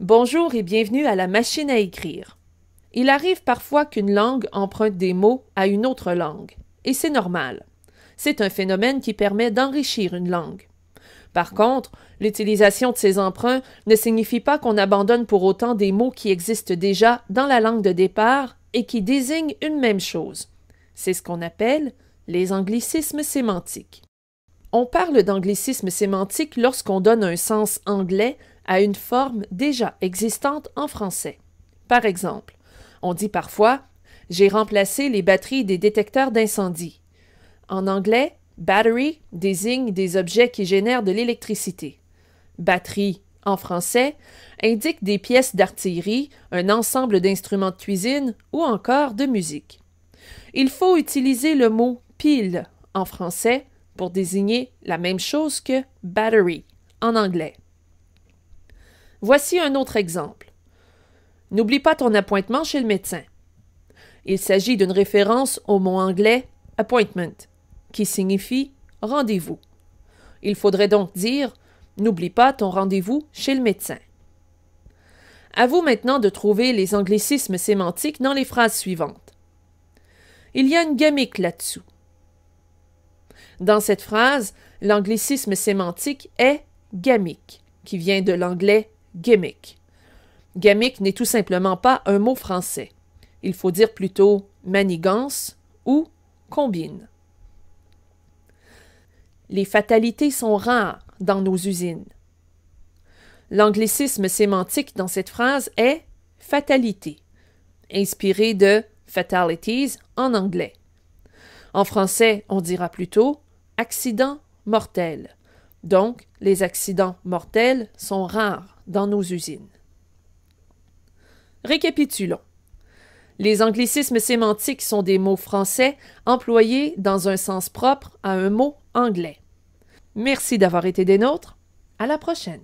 Bonjour et bienvenue à la machine à écrire. Il arrive parfois qu'une langue emprunte des mots à une autre langue, et c'est normal. C'est un phénomène qui permet d'enrichir une langue. Par contre, l'utilisation de ces emprunts ne signifie pas qu'on abandonne pour autant des mots qui existent déjà dans la langue de départ et qui désignent une même chose. C'est ce qu'on appelle les anglicismes sémantiques. On parle d'anglicisme sémantique lorsqu'on donne un sens anglais à une forme déjà existante en français. Par exemple, on dit parfois J'ai remplacé les batteries des détecteurs d'incendie. En anglais, battery désigne des objets qui génèrent de l'électricité. Batterie, en français, indique des pièces d'artillerie, un ensemble d'instruments de cuisine ou encore de musique. Il faut utiliser le mot pile en français pour désigner la même chose que battery en anglais. Voici un autre exemple. N'oublie pas ton appointement chez le médecin. Il s'agit d'une référence au mot anglais appointment, qui signifie rendez-vous. Il faudrait donc dire N'oublie pas ton rendez-vous chez le médecin. À vous maintenant de trouver les anglicismes sémantiques dans les phrases suivantes. Il y a une gamique là-dessous. Dans cette phrase, l'anglicisme sémantique est gamique, qui vient de l'anglais gimmick. Gimmick n'est tout simplement pas un mot français. Il faut dire plutôt manigance ou combine. Les fatalités sont rares dans nos usines. L'anglicisme sémantique dans cette phrase est fatalité, inspiré de fatalities en anglais. En français, on dira plutôt accident mortel. Donc, les accidents mortels sont rares dans nos usines. Récapitulons. Les anglicismes sémantiques sont des mots français employés dans un sens propre à un mot anglais. Merci d'avoir été des nôtres. À la prochaine.